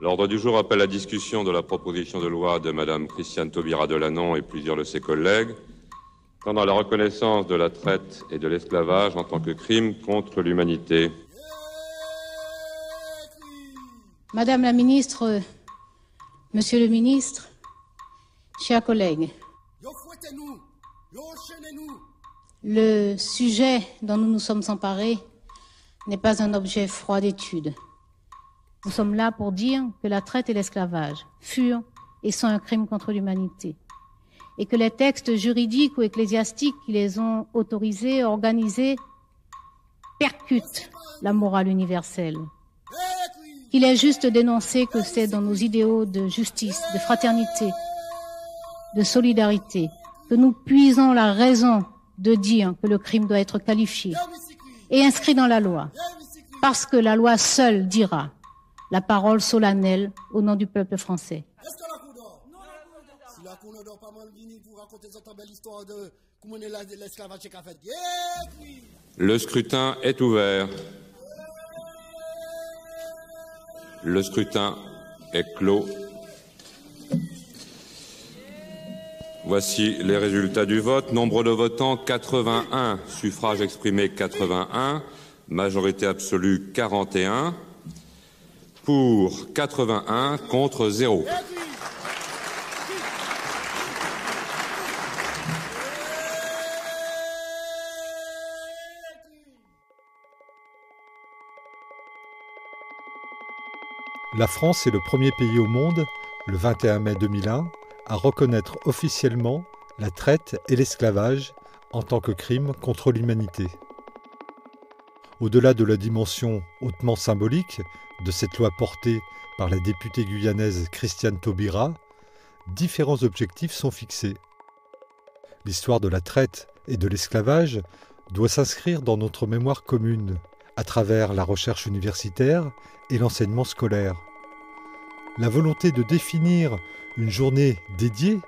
L'ordre du jour appelle la discussion de la proposition de loi de Madame Christiane Taubira Delannon et plusieurs de ses collègues pendant la reconnaissance de la traite et de l'esclavage en tant que crime contre l'humanité. Madame la ministre, Monsieur le ministre, chers collègues, le sujet dont nous nous sommes emparés n'est pas un objet froid d'étude. Nous sommes là pour dire que la traite et l'esclavage furent et sont un crime contre l'humanité et que les textes juridiques ou ecclésiastiques qui les ont autorisés, organisés, percutent la morale universelle. Qu'il est juste d'énoncer que c'est dans nos idéaux de justice, de fraternité, de solidarité, que nous puisons la raison de dire que le crime doit être qualifié et inscrit dans la loi, parce que la loi seule dira la parole solennelle au nom du peuple français. Le scrutin est ouvert. Le scrutin est clos. Voici les résultats du vote. Nombre de votants 81, suffrage exprimé 81, majorité absolue 41 pour 81 contre 0. La France est le premier pays au monde, le 21 mai 2001, à reconnaître officiellement la traite et l'esclavage en tant que crime contre l'humanité au-delà de la dimension hautement symbolique de cette loi portée par la députée guyanaise Christiane Taubira, différents objectifs sont fixés. L'histoire de la traite et de l'esclavage doit s'inscrire dans notre mémoire commune, à travers la recherche universitaire et l'enseignement scolaire. La volonté de définir une journée dédiée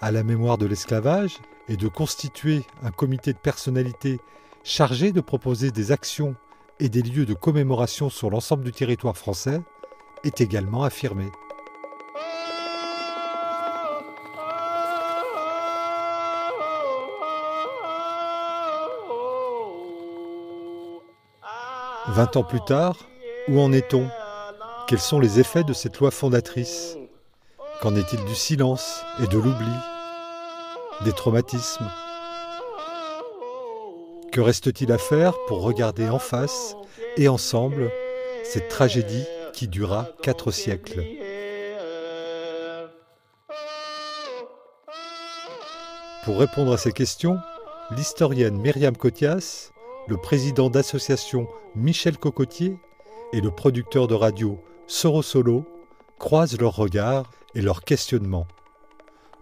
à la mémoire de l'esclavage et de constituer un comité de personnalités chargé de proposer des actions et des lieux de commémoration sur l'ensemble du territoire français est également affirmé. Vingt ans plus tard, où en est-on Quels sont les effets de cette loi fondatrice Qu'en est-il du silence et de l'oubli Des traumatismes que reste-t-il à faire pour regarder en face et ensemble cette tragédie qui dura quatre siècles Pour répondre à ces questions, l'historienne Myriam Cotias, le président d'association Michel Cocotier et le producteur de radio Soro Solo croisent leurs regards et leurs questionnements.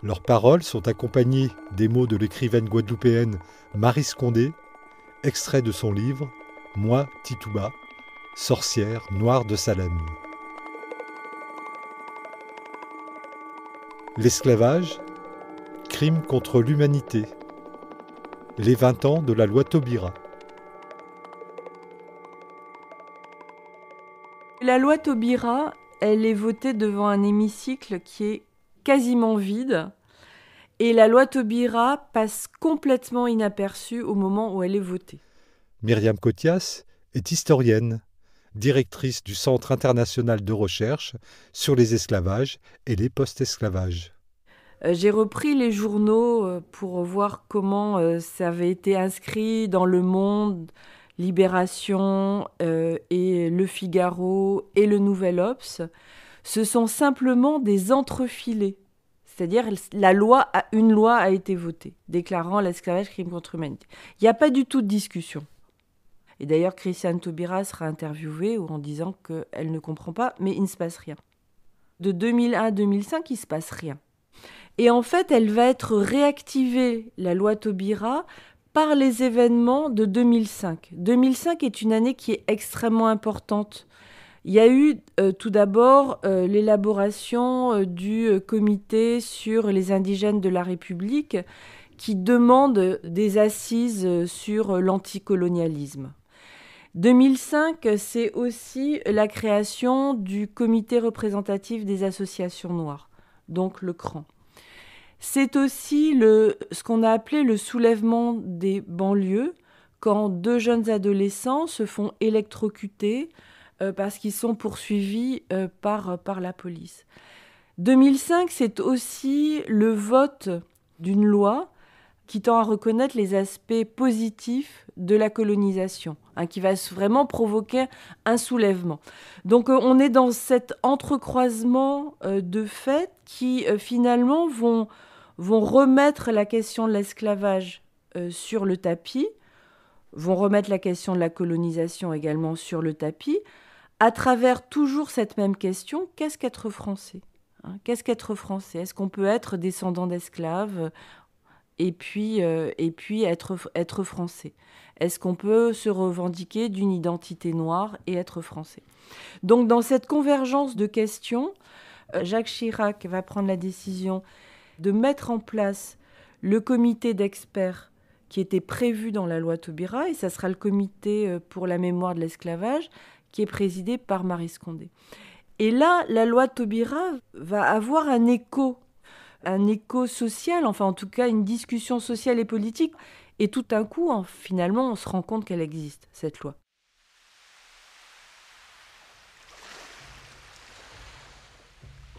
Leurs paroles sont accompagnées des mots de l'écrivaine guadeloupéenne Marie Condé, Extrait de son livre Moi, Tituba, sorcière noire de Salem. L'esclavage, crime contre l'humanité. Les 20 ans de la loi Taubira. La loi Taubira, elle est votée devant un hémicycle qui est quasiment vide. Et la loi Taubira passe complètement inaperçue au moment où elle est votée. Myriam Cotias est historienne, directrice du Centre international de recherche sur les esclavages et les post-esclavages. Euh, j'ai repris les journaux euh, pour voir comment euh, ça avait été inscrit dans Le Monde, Libération et Le Figaro et Le Nouvel Obs. Ce sont simplement des entrefilés. C'est-à-dire, la loi a, une loi a été votée, déclarant l'esclavage crime contre l'humanité. Il n'y a pas du tout de discussion. Et d'ailleurs, Christiane Taubira sera interviewée en disant qu'elle ne comprend pas, mais il ne se passe rien. De 2001 à 2005, il ne se passe rien. Et en fait, elle va être réactivée, la loi Taubira, par les événements de 2005. 2005 est une année qui est extrêmement importante il y a eu euh, tout d'abord euh, l'élaboration euh, du comité sur les indigènes de la République qui demande des assises sur l'anticolonialisme. 2005, c'est aussi la création du comité représentatif des associations noires, donc le CRAN. C'est aussi ce qu'on a appelé le soulèvement des banlieues, quand deux jeunes adolescents se font électrocuter euh, parce qu'ils sont poursuivis euh, par, euh, par la police. 2005, c'est aussi le vote d'une loi qui tend à reconnaître les aspects positifs de la colonisation, hein, qui va vraiment provoquer un soulèvement. Donc on est dans cet entrecroisement de faits qui finalement vont, vont remettre la question de l'esclavage sur le tapis, vont remettre la question de la colonisation également sur le tapis, à travers toujours cette même question, qu'est-ce qu'être français hein, Qu'est-ce qu'être français Est-ce qu'on peut être descendant d'esclaves et puis, euh, et puis être, être français Est-ce qu'on peut se revendiquer d'une identité noire et être français Donc dans cette convergence de questions, euh, Jacques Chirac va prendre la décision de mettre en place le comité d'experts qui était prévu dans la loi Taubira, et ça sera le comité euh, pour la mémoire de l'esclavage, qui est présidée par Marie Scondé. Et là, la loi Taubira va avoir un écho, un écho social, enfin en tout cas une discussion sociale et politique. Et tout d'un coup, hein, finalement, on se rend compte qu'elle existe, cette loi.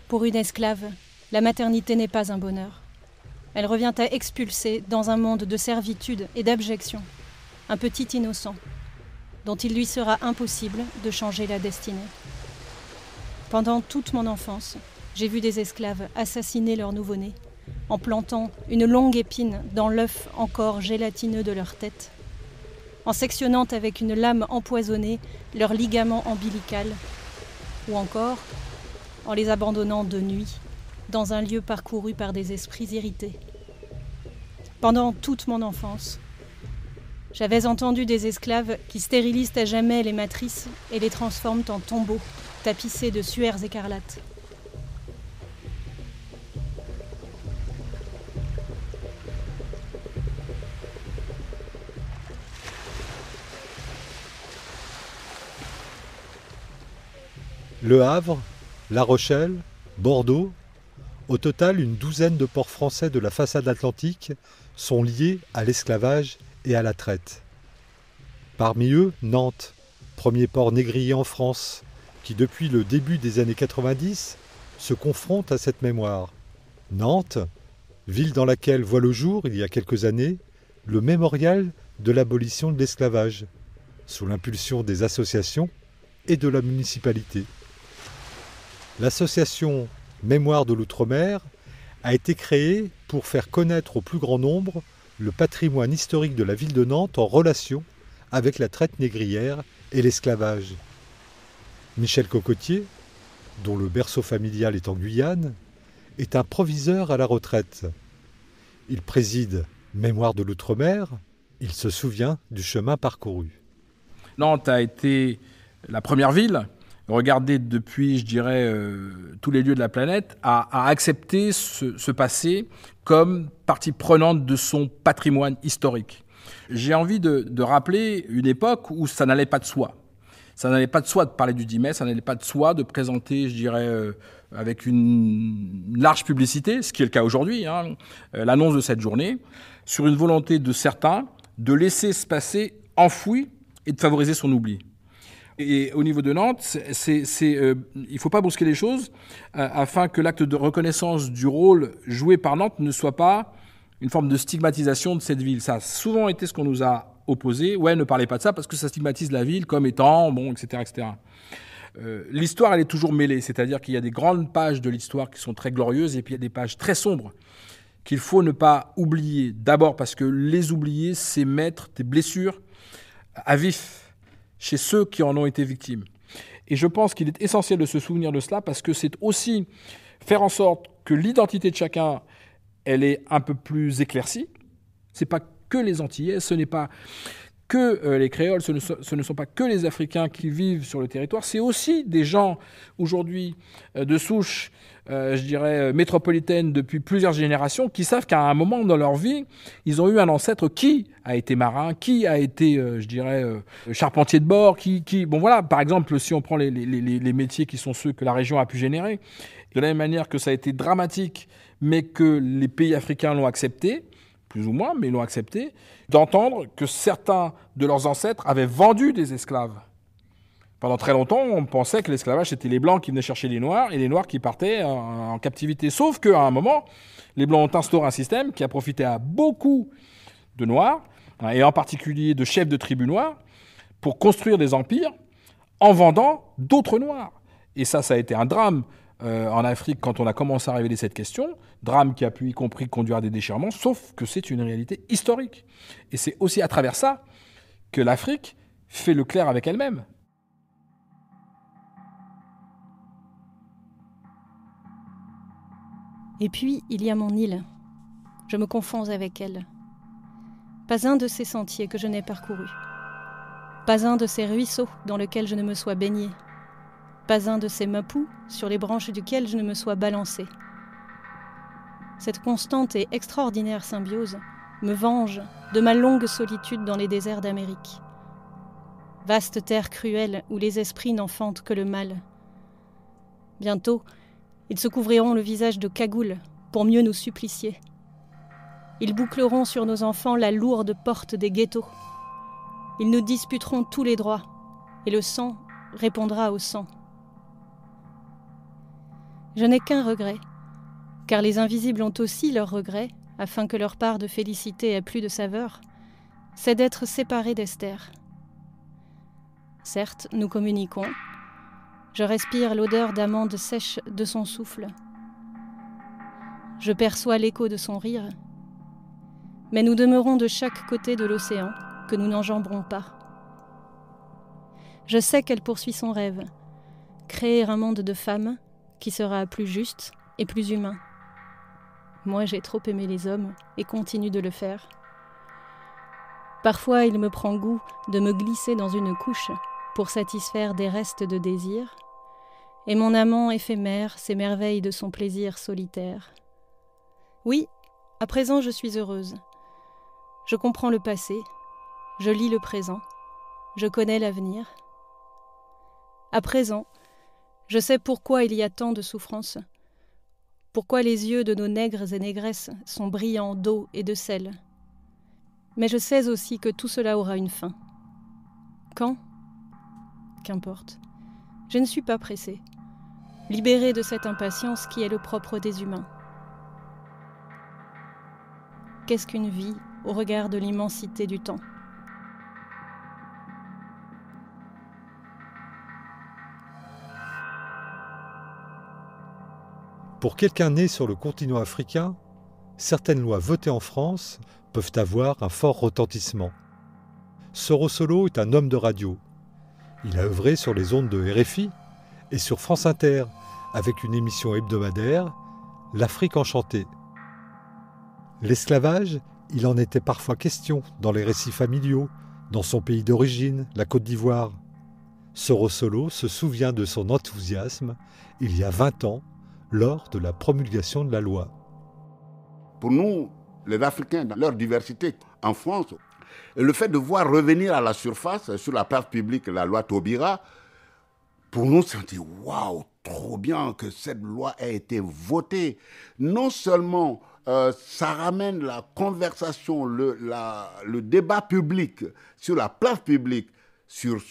Pour une esclave, la maternité n'est pas un bonheur. Elle revient à expulser dans un monde de servitude et d'abjection un petit innocent dont il lui sera impossible de changer la destinée. Pendant toute mon enfance, j'ai vu des esclaves assassiner leur nouveau-né en plantant une longue épine dans l'œuf encore gélatineux de leur tête, en sectionnant avec une lame empoisonnée leur ligament ombilical, ou encore en les abandonnant de nuit dans un lieu parcouru par des esprits irrités. Pendant toute mon enfance, j'avais entendu des esclaves qui stérilisent à jamais les matrices et les transforment en tombeaux, tapissés de suaires écarlates. Le Havre, La Rochelle, Bordeaux, au total une douzaine de ports français de la façade atlantique sont liés à l'esclavage et à la traite. Parmi eux, Nantes, premier port négrier en France, qui depuis le début des années 90 se confronte à cette mémoire. Nantes, ville dans laquelle voit le jour, il y a quelques années, le mémorial de l'abolition de l'esclavage, sous l'impulsion des associations et de la municipalité. L'association Mémoire de l'Outre-mer a été créée pour faire connaître au plus grand nombre le patrimoine historique de la ville de Nantes en relation avec la traite négrière et l'esclavage. Michel Cocotier, dont le berceau familial est en Guyane, est un proviseur à la retraite. Il préside Mémoire de l'outre-mer, il se souvient du chemin parcouru. Nantes a été la première ville Regarder depuis, je dirais, euh, tous les lieux de la planète, à, accepter ce, passé comme partie prenante de son patrimoine historique. J'ai envie de, rappeler une époque où ça n'allait pas de soi. Ça n'allait pas de soi de parler du 10 mai, ça n'allait pas de soi de présenter, je dirais, euh, avec une large publicité, ce qui est le cas aujourd'hui, hein, euh, l'annonce de cette journée, sur une volonté de certains de laisser ce passé enfoui et de favoriser son oubli. Et au niveau de Nantes, euh, il ne faut pas brusquer les choses euh, afin que l'acte de reconnaissance du rôle joué par Nantes ne soit pas une forme de stigmatisation de cette ville. Ça a souvent été ce qu'on nous a opposé. Ouais, ne parlez pas de ça parce que ça stigmatise la ville comme étant, bon, etc. etc. Euh, l'histoire, elle est toujours mêlée. C'est-à-dire qu'il y a des grandes pages de l'histoire qui sont très glorieuses et puis il y a des pages très sombres qu'il faut ne pas oublier. D'abord parce que les oublier, c'est mettre des blessures à vif chez ceux qui en ont été victimes. Et je pense qu'il est essentiel de se souvenir de cela parce que c'est aussi faire en sorte que l'identité de chacun, elle est un peu plus éclaircie. Ce n'est pas que les Antillais, ce n'est pas que euh, les créoles, ce ne, sont pas que les Africains qui vivent sur le territoire, c'est aussi des gens aujourd'hui euh, de souche, euh, je dirais, métropolitaine depuis plusieurs générations, qui savent qu'à un moment dans leur vie, ils ont eu un ancêtre qui a été marin, qui a été, je dirais, charpentier de bord, qui, qui, Bon voilà, par exemple, si on prend les métiers qui sont ceux que la région a pu générer, de la même manière que ça a été dramatique, mais que les pays africains l'ont accepté, plus ou moins, mais ils l'ont accepté, d'entendre que certains de leurs ancêtres avaient vendu des esclaves. Pendant très longtemps, on pensait que l'esclavage, c'était les Blancs qui venaient chercher les Noirs et les Noirs qui partaient en, captivité. Sauf qu'à un moment, les Blancs ont instauré un système qui a profité à beaucoup de Noirs, hein, et en particulier de chefs de tribus noirs, pour construire des empires en vendant d'autres Noirs. Et ça, ça a été un drame euh, en Afrique quand on a commencé à révéler cette question, drame qui a pu y compris conduire à des déchirements, sauf que c'est une réalité historique. Et c'est aussi à travers ça que l'Afrique fait le clair avec elle-même. Et puis, il y a mon île. Je me confonds avec elle. Pas un de ces sentiers que je n'ai parcourus. Pas un de ces ruisseaux dans lesquels je ne me sois baigné pas un de ces mapous sur les branches duquel je ne me sois balancé. Cette constante et extraordinaire symbiose me venge de ma longue solitude dans les déserts d'Amérique. Vaste terre cruelle où les esprits n'enfantent que le mal. Bientôt, ils se couvriront le visage de cagoules pour mieux nous supplicier. Ils boucleront sur nos enfants la lourde porte des ghettos. Ils nous disputeront tous les droits, et le sang répondra au sang. Je n'ai qu'un regret, car les invisibles ont aussi leur regret, afin que leur part de félicité ait plus de saveur, c'est d'être séparés d'Esther. Certes, nous communiquons. Je respire l'odeur d'amande sèche de son souffle. Je perçois l'écho de son rire. Mais nous demeurons de chaque côté de l'océan, que nous n'enjamberons pas. Je sais qu'elle poursuit son rêve, créer un monde de femmes qui sera plus juste et plus humain. Moi, j'ai trop aimé les hommes et continue de le faire. Parfois, il me prend goût de me glisser dans une couche pour satisfaire des restes de désir, et mon amant éphémère s'émerveille de son plaisir solitaire. Oui, à présent je suis heureuse. Je comprends le passé, je lis le présent, je connais l'avenir. À présent, je sais pourquoi il y a tant de souffrances, pourquoi les yeux de nos nègres et négresses sont brillants d'eau et de sel. Mais je sais aussi que tout cela aura une fin. Quand Qu'importe. Je ne suis pas pressée, libérée de cette impatience qui est le propre des humains. Qu'est-ce qu'une vie au regard de l'immensité du temps Pour quelqu'un né sur le continent africain, certaines lois votées en France peuvent avoir un fort retentissement. Sorosolo est un homme de radio. Il a œuvré sur les ondes de RFI et sur France Inter avec une émission hebdomadaire, L'Afrique enchantée. L'esclavage, il en était parfois question dans les récits familiaux, dans son pays d'origine, la Côte d'Ivoire. Sorosolo se souvient de son enthousiasme il y a 20 ans lors de la promulgation de la loi. Pour nous, les Africains, dans leur diversité en France, le fait de voir revenir à la surface, sur la place publique, la loi Taubira, pour nous, c'est dit waouh, trop bien que cette loi ait été votée. Non seulement euh, ça ramène la conversation, le, débat public sur la place publique, sur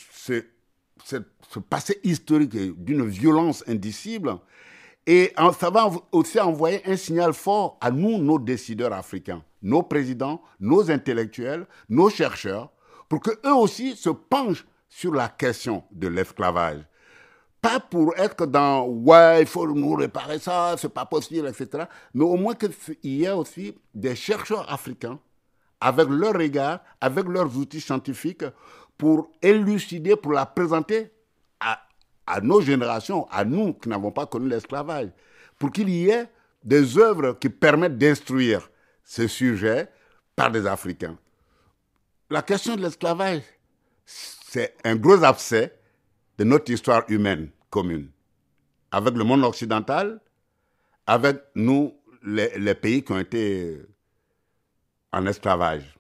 ce passé historique d'une violence indicible, et ça va aussi envoyer un signal fort à nous, nos décideurs africains, nos présidents, nos intellectuels, nos chercheurs, pour qu'eux aussi se penchent sur la question de l'esclavage. Pas pour être dans ouais, il faut nous réparer ça, c'est pas possible, etc. Mais au moins qu'il y ait aussi des chercheurs africains avec leur regard, avec leurs outils scientifiques, pour élucider, pour la présenter à nos générations, à nous qui n'avons pas connu l'esclavage, pour qu'il y ait des œuvres qui permettent d'instruire ce sujet par des Africains. La question de l'esclavage, c'est un gros abcès de notre histoire humaine commune, avec le monde occidental, avec nous, les, les pays qui ont été en esclavage.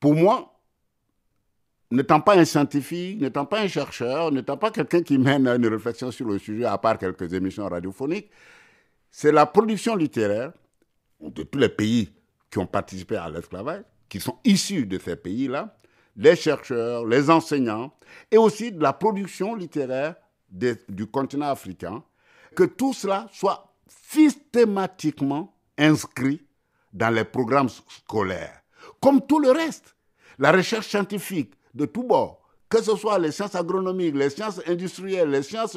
Pour moi, n'étant pas un scientifique, n'étant pas un chercheur, n'étant pas quelqu'un qui mène une réflexion sur le sujet, à part quelques émissions radiophoniques, c'est la production littéraire de tous les pays qui ont participé à l'esclavage, qui sont issus de ces pays-là, les chercheurs, les enseignants, et aussi de la production littéraire du continent africain, que tout cela soit systématiquement inscrit dans les programmes scolaires, comme tout le reste. La recherche scientifique, de tous bords, que ce soit les sciences agronomiques, les sciences industrielles, les sciences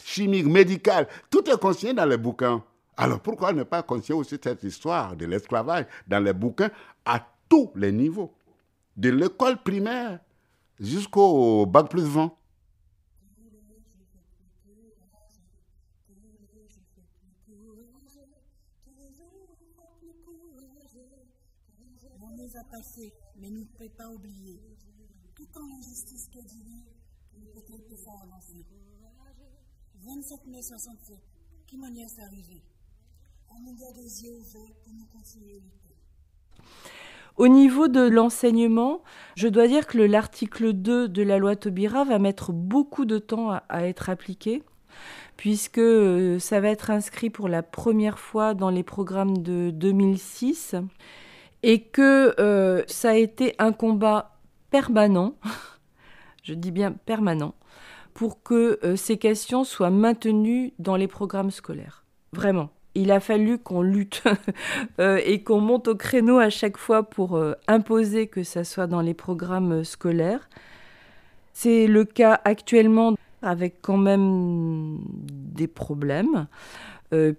chimiques, médicales, tout est consigné dans les bouquins. Alors pourquoi ne pas consigner aussi cette histoire de l'esclavage dans les bouquins à tous les niveaux, de l'école primaire jusqu'au bac plus 20 mais nous ne pas oublier au niveau de l'enseignement, je dois dire que l'article 2 de la loi Taubira va mettre beaucoup de temps à, être appliqué puisque euh, ça va être inscrit pour la première fois dans les programmes de 2006 et que euh, ça a été un combat permanent, je dis bien permanent, pour que euh, ces questions soient maintenues dans les programmes scolaires. Vraiment. Il a fallu qu'on lutte euh, et qu'on monte au créneau à chaque fois pour euh, imposer que ça soit dans les programmes scolaires. C'est le cas actuellement avec quand même des problèmes,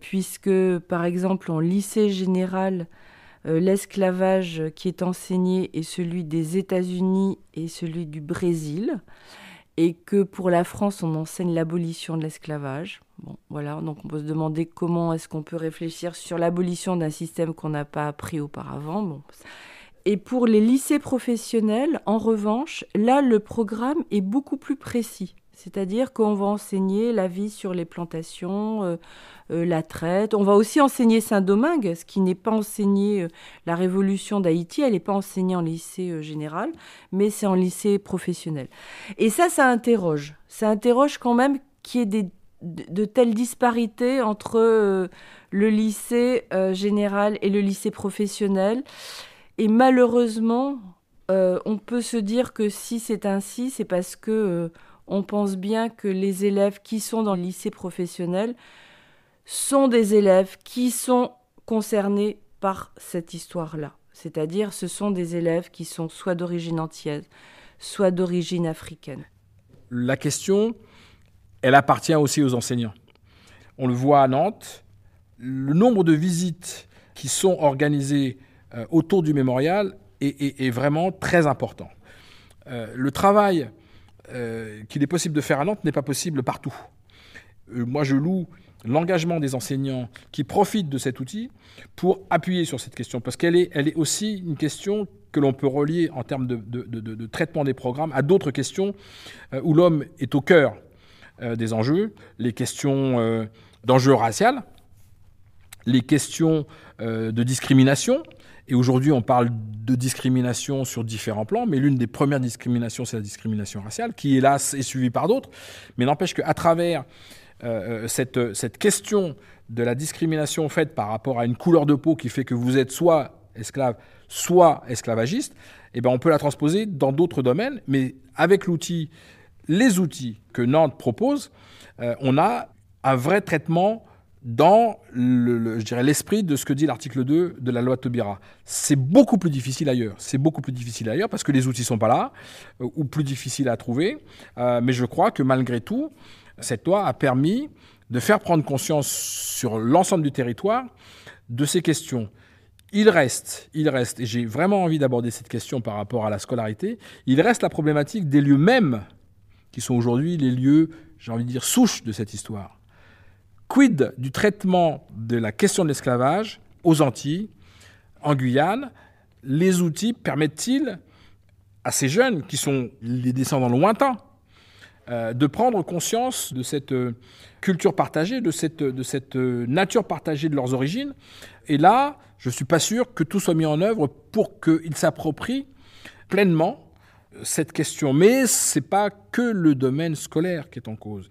puisque par exemple en lycée général, euh, l'esclavage qui est enseigné est celui des États-Unis et celui du Brésil, et que pour la France, on enseigne l'abolition de l'esclavage. voilà, donc on peut se demander comment est-ce qu'on peut réfléchir sur l'abolition d'un système qu'on n'a pas appris auparavant. Et pour les lycées professionnels, en revanche, là, le programme est beaucoup plus précis. C'est-à-dire qu'on va enseigner la vie sur les plantations, euh, euh, la traite. On va aussi enseigner Saint-Domingue, ce qui n'est pas enseigné. Euh, la révolution d'Haïti, elle n'est pas enseignée en lycée général, mais c'est en lycée professionnel. Et ça, ça interroge. Ça interroge quand même qu'il y ait de telles disparités entre le lycée général et le lycée professionnel. Et malheureusement, on peut se dire que si c'est ainsi, c'est parce que on pense bien que les élèves qui sont dans le lycée professionnel sont des élèves qui sont concernés par cette histoire-là. C'est-à-dire, ce sont des élèves qui sont soit d'origine antillaise, soit d'origine africaine. La question, elle appartient aussi aux enseignants. On le voit à Nantes, le nombre de visites qui sont organisées euh, autour du mémorial est, vraiment très important. Euh, le travail euh, qu'il est possible de faire à Nantes n'est pas possible partout. Euh, moi, je loue l'engagement des enseignants qui profitent de cet outil pour appuyer sur cette question, parce qu'elle est, elle est aussi une question que l'on peut relier en termes de, traitement des programmes à d'autres questions euh, où l'homme est au cœur des enjeux, les questions d'enjeux racial, les questions de discrimination, et aujourd'hui, on parle de discrimination sur différents plans, mais l'une des premières discriminations, c'est la discrimination raciale, qui hélas est suivie par d'autres. Mais n'empêche qu'à travers euh, euh, cette, euh, cette question de la discrimination faite par rapport à une couleur de peau qui fait que vous êtes soit esclave, soit esclavagiste, eh ben, on peut la transposer dans d'autres domaines, mais avec l'outil, les outils que Nantes propose, on a un vrai traitement dans le, je dirais l'esprit de ce que dit l'article 2 de la loi de Taubira. C'est beaucoup plus difficile ailleurs. C'est beaucoup plus difficile ailleurs parce que les outils sont pas là euh, ou plus difficiles à trouver. Euh, mais je crois que malgré tout, cette loi a permis de faire prendre conscience sur l'ensemble du territoire de ces questions. Il reste, il reste, et j'ai vraiment envie d'aborder cette question par rapport à la scolarité, il reste la problématique des lieux mêmes qui sont aujourd'hui les lieux, j'ai envie de dire, souches de cette histoire quid du traitement de la question de l'esclavage aux Antilles, en Guyane Les outils permettent-ils à ces jeunes, qui sont les descendants lointains, euh, de prendre conscience de cette euh, culture partagée, de cette, de cette euh, nature partagée de leurs origines. Et là, je ne suis pas sûr que tout soit mis en œuvre pour qu'ils s'approprient pleinement cette question. Mais ce n'est pas que le domaine scolaire qui est en cause.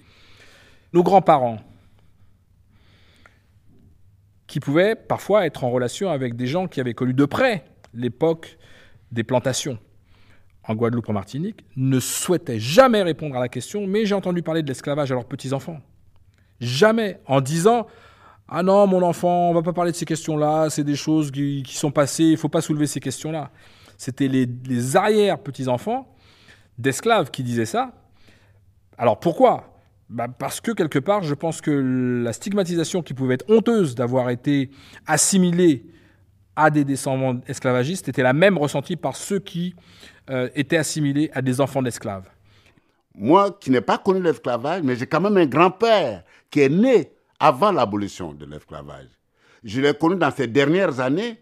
Nos grands-parents, qui pouvaient parfois être en relation avec des gens qui avaient connu de près l'époque des plantations en Guadeloupe, en Martinique, ne souhaitaient jamais répondre à la question, mais j'ai entendu parler de l'esclavage à leurs petits-enfants. Jamais, en disant, ah non, mon enfant, on va pas parler de ces questions-là, c'est des choses qui, sont passées, il faut pas soulever ces questions-là. C'était les, les arrière-petits-enfants d'esclaves qui disaient ça. Alors pourquoi bah, parce que quelque part, je pense que la stigmatisation qui pouvait être honteuse d'avoir été assimilée à des descendants esclavagistes était la même ressentie par ceux qui euh, étaient assimilés à des enfants d'esclaves. Moi, qui n'ai pas connu l'esclavage, mais j'ai quand même un grand-père qui est né avant l'abolition de l'esclavage. Je l'ai connu dans ces dernières années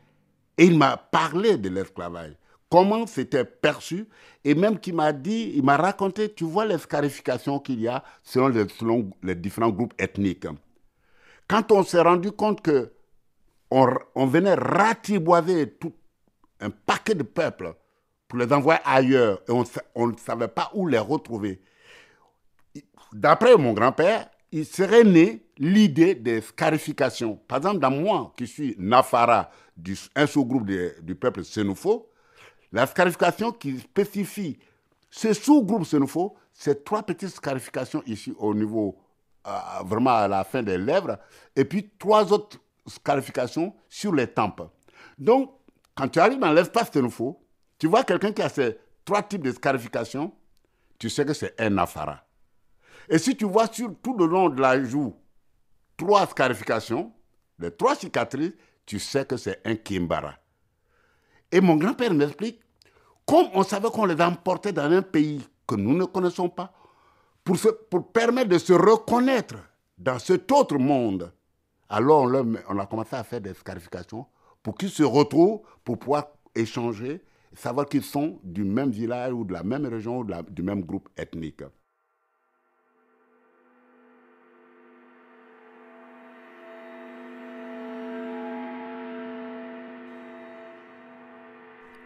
et il m'a parlé de l'esclavage comment c'était perçu, et même qui m'a dit, il m'a raconté, tu vois les scarifications qu'il y a selon les, différents groupes ethniques. Quand on s'est rendu compte que on, venait ratiboiser tout un paquet de peuples pour les envoyer ailleurs et on, ne savait pas où les retrouver. D'après mon grand-père, il serait né l'idée des scarifications. Par exemple, dans moi, qui suis Nafara, un sous-groupe du peuple Sénoufo, la scarification qui spécifie ce sous-groupe faut c'est trois petites scarifications ici au niveau, euh, vraiment à la fin des lèvres, et puis trois autres scarifications sur les tempes. Donc, quand tu arrives dans l'espace faut, tu vois quelqu'un qui a ces trois types de scarifications, tu sais que c'est un afara. Et si tu vois sur tout le long de la joue trois scarifications, les trois cicatrices, tu sais que c'est un kimbara. Et mon grand-père m'explique, comme on savait qu'on les emportait dans un pays que nous ne connaissons pas, pour, permettre de se reconnaître dans cet autre monde, alors on, a commencé à faire des scarifications pour qu'ils se retrouvent, pour pouvoir échanger, savoir qu'ils sont du même village ou de la même région ou du même groupe ethnique.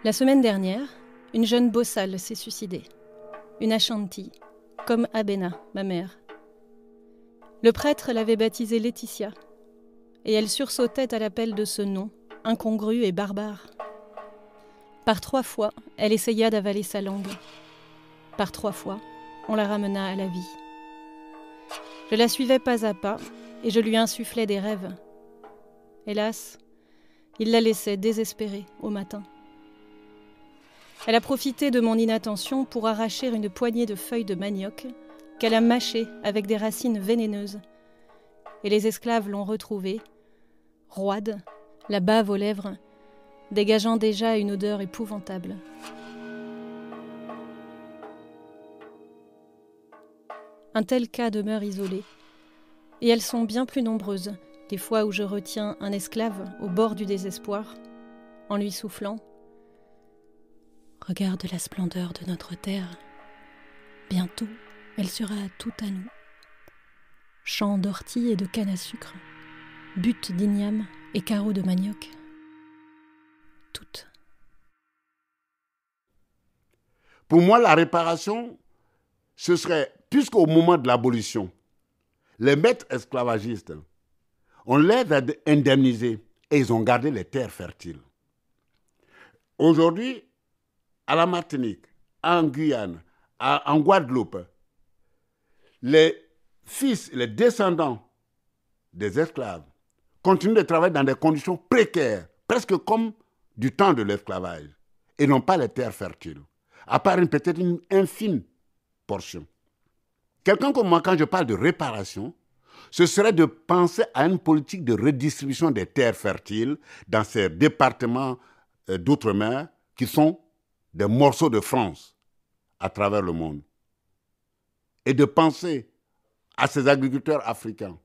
La semaine dernière, une jeune bossale s'est suicidée. Une Ashanti, comme Abena, ma mère. Le prêtre l'avait baptisée Laetitia, et elle sursautait à l'appel de ce nom, incongru et barbare. Par trois fois, elle essaya d'avaler sa langue. Par trois fois, on la ramena à la vie. Je la suivais pas à pas, et je lui insufflais des rêves. Hélas, il la laissait désespérée au matin. Elle a profité de mon inattention pour arracher une poignée de feuilles de manioc qu'elle a mâchées avec des racines vénéneuses. Et les esclaves l'ont retrouvée, roide, la bave aux lèvres, dégageant déjà une odeur épouvantable. Un tel cas demeure isolé. Et elles sont bien plus nombreuses, des fois où je retiens un esclave au bord du désespoir, en lui soufflant Regarde la splendeur de notre terre. Bientôt, elle sera toute à nous. Champs d'ortie et de canne à sucre, buttes d'ignames et carreaux de manioc. Toutes. Pour moi, la réparation, ce serait, puisqu'au moment de l'abolition, les maîtres esclavagistes, ont les a indemnisés et ils ont gardé les terres fertiles. Aujourd'hui, à la Martinique, en Guyane, en Guadeloupe, les fils, les descendants des esclaves continuent de travailler dans des conditions précaires, presque comme du temps de l'esclavage, et n'ont pas les terres fertiles, à part peut-être une infime portion. Quelqu'un comme moi, quand je parle de réparation, ce serait de penser à une politique de redistribution des terres fertiles dans ces départements euh, d'outre-mer qui sont des morceaux de France à travers le monde et de penser à ces agriculteurs africains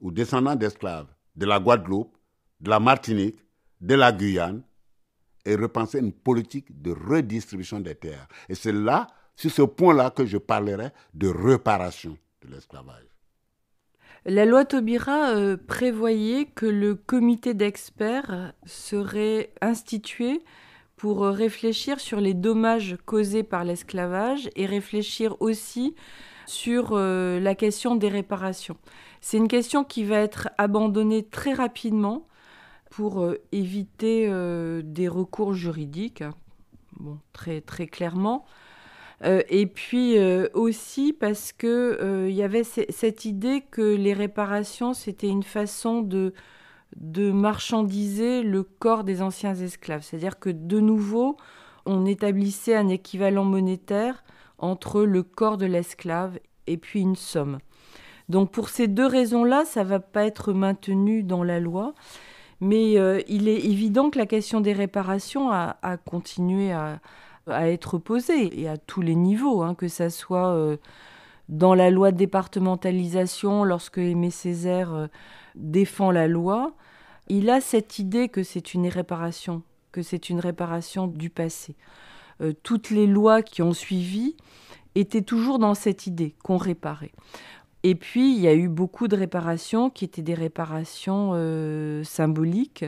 ou descendants d'esclaves de la Guadeloupe, de la Martinique, de la Guyane, et repenser une politique de redistribution des terres. Et c'est là, sur ce point-là, que je parlerai de réparation de l'esclavage. La loi Taubira euh, prévoyait que le comité d'experts serait institué pour euh, réfléchir sur les dommages causés par l'esclavage et réfléchir aussi sur euh, la question des réparations. C'est une question qui va être abandonnée très rapidement pour euh, éviter des recours juridiques, hein, très, très clairement. et puis aussi parce qu'il y avait cette idée que les réparations, c'était une façon de de marchandiser le corps des anciens esclaves. C'est-à-dire que de nouveau, on établissait un équivalent monétaire entre le corps de l'esclave et puis une somme. Donc pour ces deux raisons-là, ça ne va pas être maintenu dans la loi. Mais euh, il est évident que la question des réparations a, continué à, être posée, et à tous les niveaux, hein, que ça soit euh, dans la loi de départementalisation, lorsque Aimé Césaire... Euh, défend la loi, il a cette idée que c'est une réparation, que c'est une réparation du passé. Euh, toutes les lois qui ont suivi étaient toujours dans cette idée qu'on réparait. Et puis, il y a eu beaucoup de réparations qui étaient des réparations euh, symboliques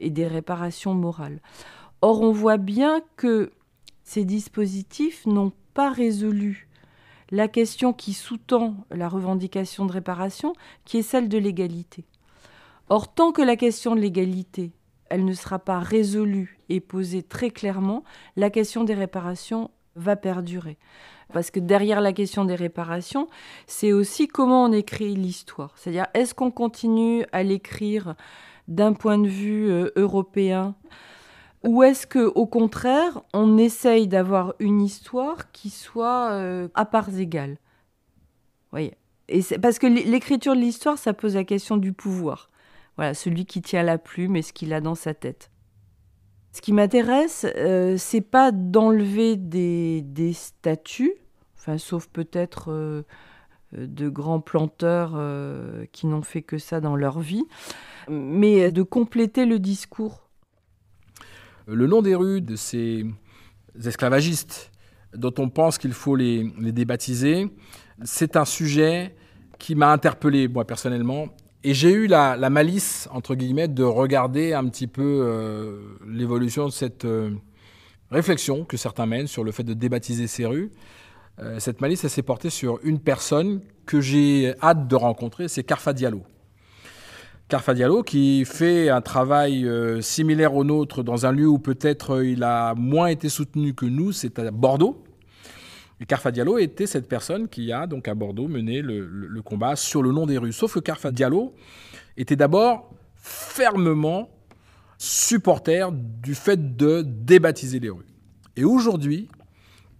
et des réparations morales. Or, on voit bien que ces dispositifs n'ont pas résolu la question qui sous-tend la revendication de réparation, qui est celle de l'égalité. Or, tant que la question de l'égalité, elle ne sera pas résolue et posée très clairement, la question des réparations va perdurer. Parce que derrière la question des réparations, c'est aussi comment on écrit l'histoire. C'est-à-dire, est-ce qu'on continue à l'écrire d'un point de vue euh, européen ou est-ce que, au contraire, on essaye d'avoir une histoire qui soit euh, à parts égales Oui. Et parce que l'écriture de l'histoire, ça pose la question du pouvoir. Voilà, celui qui tient la plume et ce qu'il a dans sa tête. Ce qui m'intéresse, euh, c'est pas d'enlever des, statues, enfin, sauf peut-être euh, de grands planteurs qui n'ont fait que ça dans leur vie, mais de compléter le discours le nom des rues de ces esclavagistes dont on pense qu'il faut les, débaptiser, c'est un sujet qui m'a interpellé, moi personnellement, et j'ai eu la, malice, entre guillemets, de regarder un petit peu euh, l'évolution de cette euh, réflexion que certains mènent sur le fait de débaptiser ces rues. Euh, cette malice, elle s'est portée sur une personne que j'ai hâte de rencontrer, c'est Carfa Diallo. Carfa Diallo, qui fait un travail euh, similaire au nôtre dans un lieu où peut-être euh, il a moins été soutenu que nous, c'est à Bordeaux. Et Carfa Diallo était cette personne qui a, donc à Bordeaux, mené le, combat sur le nom des rues. Sauf que Carfa Diallo était d'abord fermement supporter du fait de débaptiser les rues. Et aujourd'hui,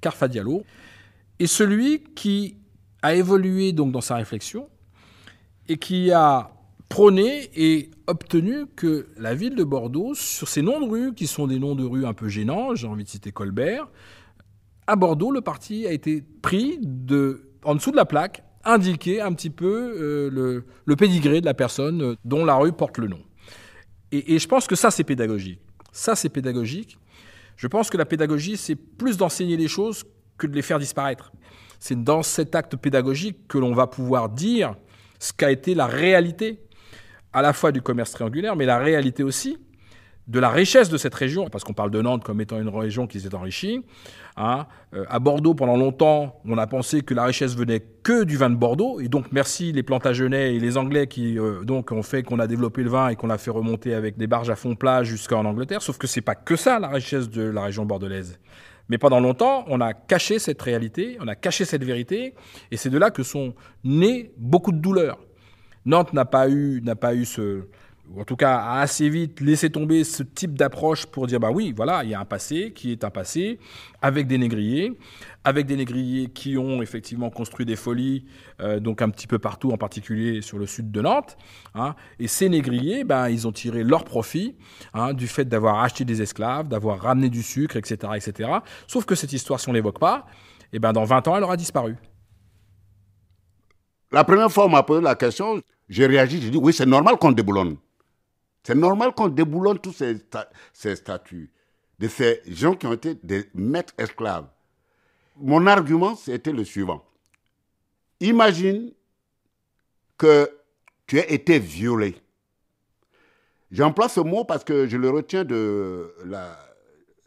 Carfa Diallo est celui qui a évolué donc dans sa réflexion et qui a prôné et obtenu que la ville de Bordeaux, sur ces noms de rues, qui sont des noms de rues un peu gênants, j'ai envie de citer Colbert, à Bordeaux, le parti a été pris de, en dessous de la plaque, indiquer un petit peu euh, le, le, pédigré de la personne dont la rue porte le nom. Et, et je pense que ça, c'est pédagogique. Ça, c'est pédagogique. Je pense que la pédagogie, c'est plus d'enseigner les choses que de les faire disparaître. C'est dans cet acte pédagogique que l'on va pouvoir dire ce qu'a été la réalité à la fois du commerce triangulaire, mais la réalité aussi de la richesse de cette région, parce qu'on parle de Nantes comme étant une région qui s'est enrichie. Hein. Euh, à Bordeaux, pendant longtemps, on a pensé que la richesse venait que du vin de Bordeaux, et donc merci les Plantagenais et les Anglais qui euh, donc ont fait qu'on a développé le vin et qu'on l'a fait remonter avec des barges à fond plat jusqu'en Angleterre. Sauf que c'est pas que ça la richesse de la région bordelaise. Mais pendant longtemps, on a caché cette réalité, on a caché cette vérité, et c'est de là que sont nées beaucoup de douleurs. Nantes n'a pas eu, n'a pas eu ce, ou en tout cas assez vite laissé tomber ce type d'approche pour dire bah oui, voilà, il y a un passé qui est un passé avec des négriers, avec des négriers qui ont effectivement construit des folies, euh, donc un petit peu partout, en particulier sur le sud de Nantes. Hein, et ces négriers, ben, ils ont tiré leur profit hein, du fait d'avoir acheté des esclaves, d'avoir ramené du sucre, etc., etc. Sauf que cette histoire, si on l'évoque pas, et eh ben dans 20 ans, elle aura disparu. La première fois, on m'a posé la question, j'ai réagi, j'ai dit oui, c'est normal qu'on déboulonne. C'est normal qu'on déboulonne tous ces, ces statuts de ces gens qui ont été des maîtres esclaves. Mon argument, c'était le suivant. Imagine que tu as été violé. J'emploie ce mot parce que je le retiens de la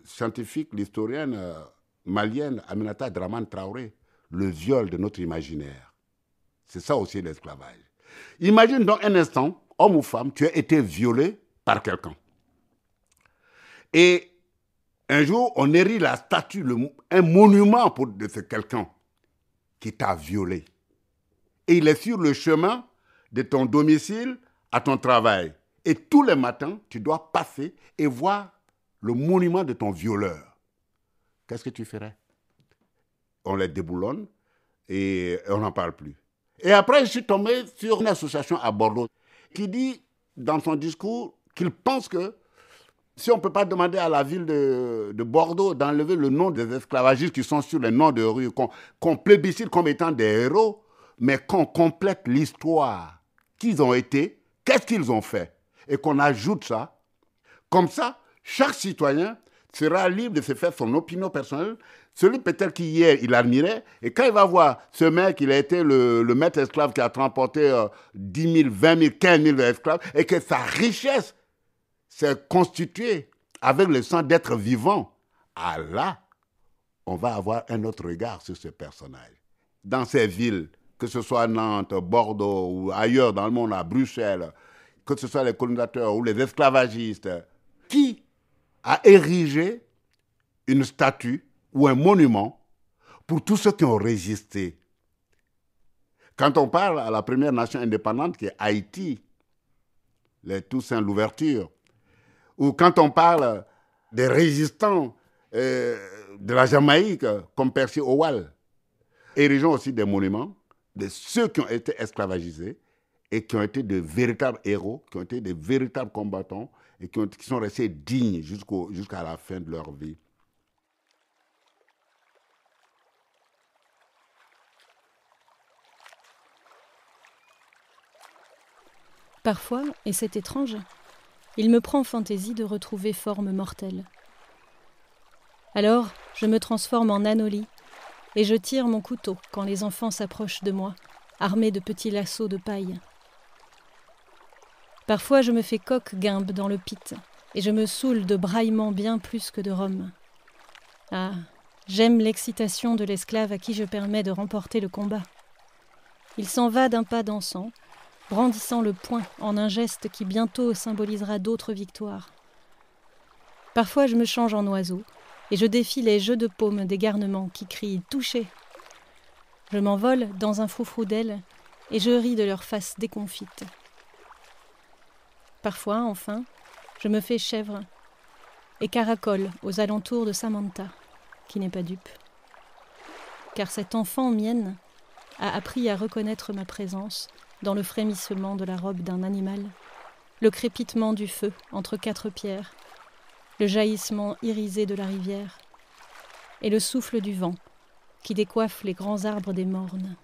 scientifique, l'historienne euh, malienne Aminata Draman Traoré, le viol de notre imaginaire. C'est ça aussi l'esclavage. Imagine donc un instant, homme ou femme, tu as été violé par quelqu'un. Et un jour, on érige la statue, le, un monument pour, de ce quelqu'un qui t'a violé. Et il est sur le chemin de ton domicile à ton travail. Et tous les matins, tu dois passer et voir le monument de ton violeur. Qu'est-ce que tu ferais On les déboulonne et on n'en parle plus. Et après, je suis tombé sur une association à Bordeaux qui dit dans son discours qu'il pense que si on ne peut pas demander à la ville de, Bordeaux d'enlever le nom des esclavagistes qui sont sur les noms de rue, qu'on plébiscite comme étant des héros, mais qu'on complète l'histoire qu'ils ont été, qu'est-ce qu'ils ont fait, et qu'on ajoute ça. Comme ça, chaque citoyen sera libre de se faire son opinion personnelle celui peut-être qui hier, il admirait, et quand il va voir ce mec, il a été le, maître esclave qui a transporté 10 000, 20 000, 15 000 esclaves, et que sa richesse s'est constituée avec le sang d'être vivant, ah là, on va avoir un autre regard sur ce personnage. Dans ces villes, que ce soit Nantes, Bordeaux ou ailleurs dans le monde, à Bruxelles, que ce soit les colonisateurs ou les esclavagistes, qui a érigé une statue ou un monument pour tous ceux qui ont résisté. Quand on parle à la première nation indépendante qui est Haïti, les Toussaint l'ouverture, ou quand on parle des résistants euh, de la Jamaïque comme Percy Owal, érigeons aussi des monuments de ceux qui ont été esclavagisés et qui ont été de véritables héros, qui ont été de véritables combattants et qui, qui sont restés dignes jusqu'à la fin de leur vie. Parfois, et c'est étrange, il me prend fantaisie de retrouver forme mortelle. Alors, je me transforme en Anoli et je tire mon couteau quand les enfants s'approchent de moi, armés de petits lassos de paille. Parfois, je me fais coque guimbe dans le pit et je me saoule de braillements bien plus que de rhum. Ah, j'aime l'excitation de l'esclave à qui je permets de remporter le combat. Il s'en va d'un pas dansant brandissant le poing en un geste qui bientôt symbolisera d'autres victoires. Parfois je me change en oiseau et je défie les jeux de paume des garnements qui crient Touché Je m'envole dans un froufrou d'ailes et je ris de leurs faces déconfites. Parfois, enfin, je me fais chèvre et caracole aux alentours de Samantha, qui n'est pas dupe. Car cette enfant mienne a appris à reconnaître ma présence dans le frémissement de la robe d'un animal, le crépitement du feu entre quatre pierres, le jaillissement irisé de la rivière, et le souffle du vent qui décoiffe les grands arbres des mornes.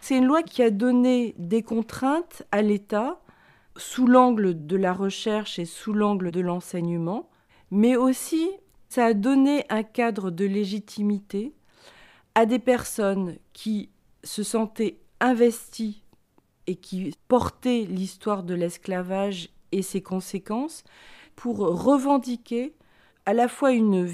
C'est une loi qui a donné des contraintes à l'État sous l'angle de la recherche et sous l'angle de l'enseignement, mais aussi ça a donné un cadre de légitimité à des personnes qui se sentaient investies et qui portaient l'histoire de l'esclavage et ses conséquences pour revendiquer à la fois une,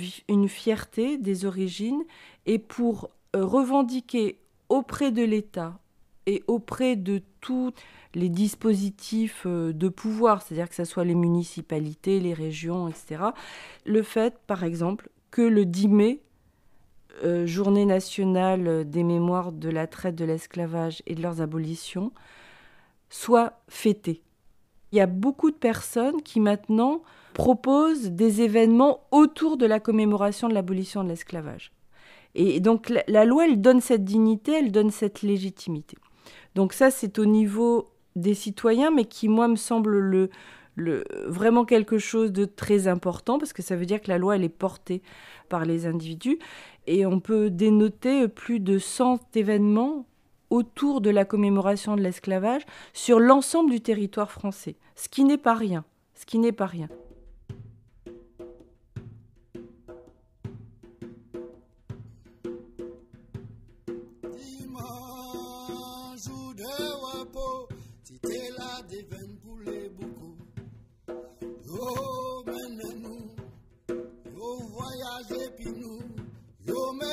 fierté des origines et pour euh, revendiquer auprès de l'État, et auprès de tous les dispositifs euh, de pouvoir, c'est-à-dire que ce soit les municipalités, les régions, etc., le fait, par exemple, que le 10 mai, euh, journée nationale des mémoires de la traite, de l'esclavage et de leurs abolitions, soit fêté. Il y a beaucoup de personnes qui maintenant proposent des événements autour de la commémoration de l'abolition de l'esclavage. Et donc la loi, elle donne cette dignité, elle donne cette légitimité. Donc ça, c'est au niveau des citoyens, mais qui, moi, me semble le, vraiment quelque chose de très important, parce que ça veut dire que la loi, elle est portée par les individus. Et on peut dénoter plus de 100 événements autour de la commémoration de l'esclavage sur l'ensemble du territoire français, ce qui n'est pas rien, ce qui n'est pas rien.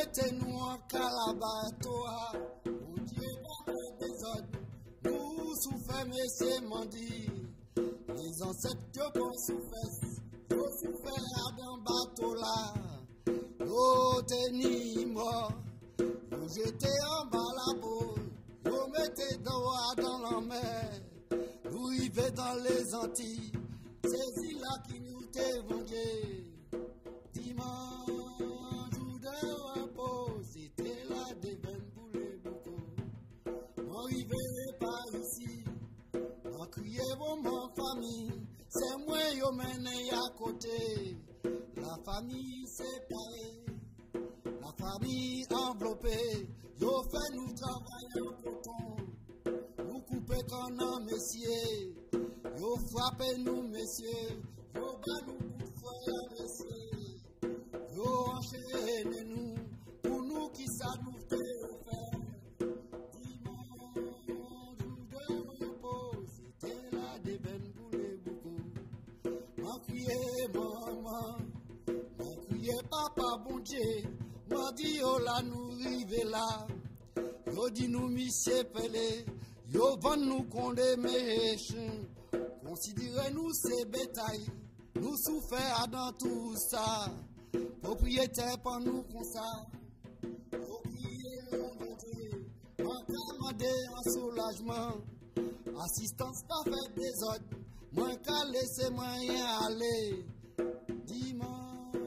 mettez-nous en calabatoire. Mon Dieu, des hommes, nous c'est Les ancêtres nous souffrons dans bateau là. en bas la mettez dans la mer. vous dans les là qui nous Dimanche. arrivé par ici. A crié pour ma famille, c'est moi qui mené à côté. La famille séparée, la famille enveloppée, yo fais nous travailler en coton. Nous couper qu'on a messieurs, yo frappe nous messieurs, yo pas nous couper, faire messieurs. Yo enchaîné nous, pour nous qui ça nous fait Papa, maman, ma crié papa, bon Dieu, m'a dis, oh là, nous arrivons là. Yo dis, nous, monsieur Pelé, yo vend nous qu'on est considérez nous ces bétails, nous souffert dans tout ça. Propriétaires pas nous qu'on ça. Propriétaire, mon Dieu, en soulagement, assistance parfaite des autres. Moi qu'à laisser moyen aller. Dimanche,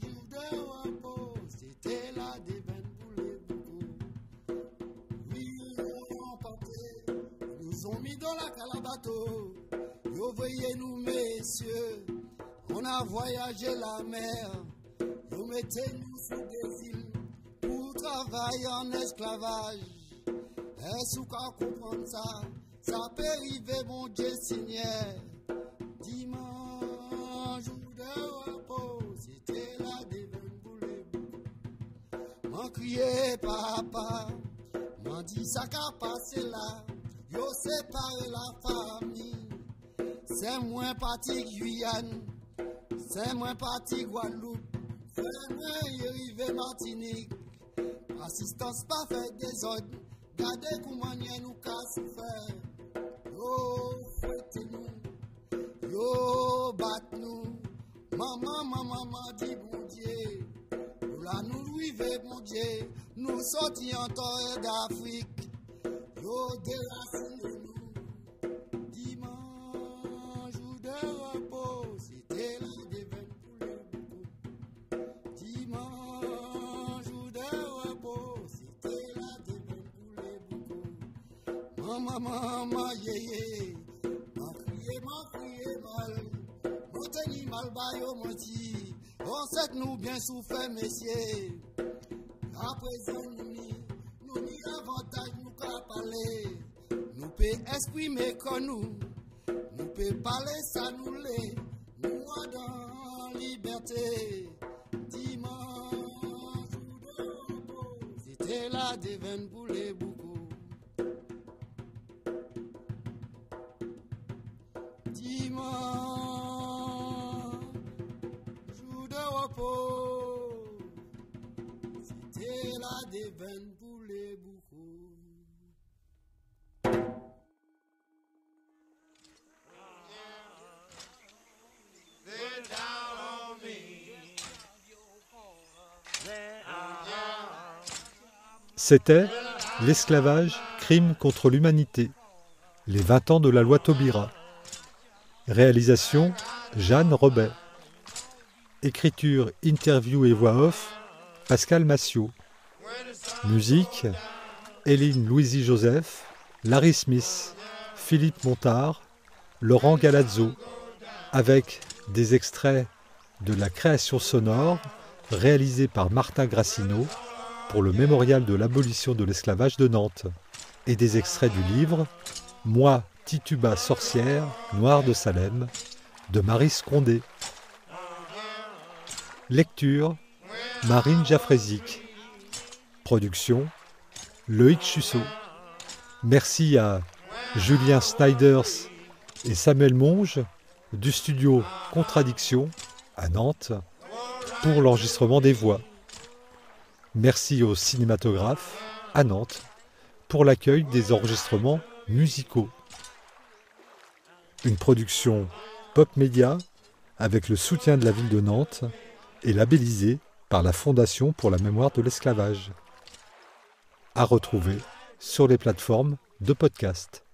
jour de repos, c'était la des pour les boulots. Oui, nous avons panté, nous ont mis dans la calabato. Veuillez nous, messieurs, on a voyagé la mer. Vous mettez nous sous des îles pour travailler en esclavage. Est-ce eh, qu'on comprend ça? Ça peut arriver, mon Dieu Seigneur. Dimanche, jour de repos, c'était la divine boule. M'en crié, papa, m'en dit ça qu'a passé là. Yo séparé la famille. C'est moins parti Guyane, c'est moins parti Guadeloupe. Frère, moi, arrivé Martinique. Assistance pas des autres Gardez comment nous casse faire. yo fwete nou, yo bat nou, mama, mama, maman di bon diye, pou la nou rive bon diye, nou soti an toye d'Afrik, yo derasine nou. Maman mama ye ye ma mal mal bayo on nous bien souffert messieurs nous parler nous peut exprimer comme nous nous peut parler ça nous liberté dimanche c'était pour les C'était l'esclavage, crime contre l'humanité, les 20 ans de la loi Taubira. Réalisation Jeanne Robet. Écriture, interview et voix off Pascal Massiot. Musique Hélène Louisy Joseph, Larry Smith, Philippe Montard, Laurent Galazzo, avec des extraits de la création sonore réalisée par Martin Grassino pour le mémorial de l'abolition de l'esclavage de Nantes, et des extraits du livre Moi, Tituba sorcière, noire de Salem, de Marie Condé. Lecture Marine Jaffrezic Production Loïc Chusseau. Merci à Julien Snyders et Samuel Monge du studio Contradiction à Nantes pour l'enregistrement des voix. Merci au cinématographe, à Nantes, pour l'accueil des enregistrements musicaux. Une production Pop Média avec le soutien de la ville de Nantes et labellisée par la Fondation pour la mémoire de l'esclavage. À retrouver sur les plateformes de podcast.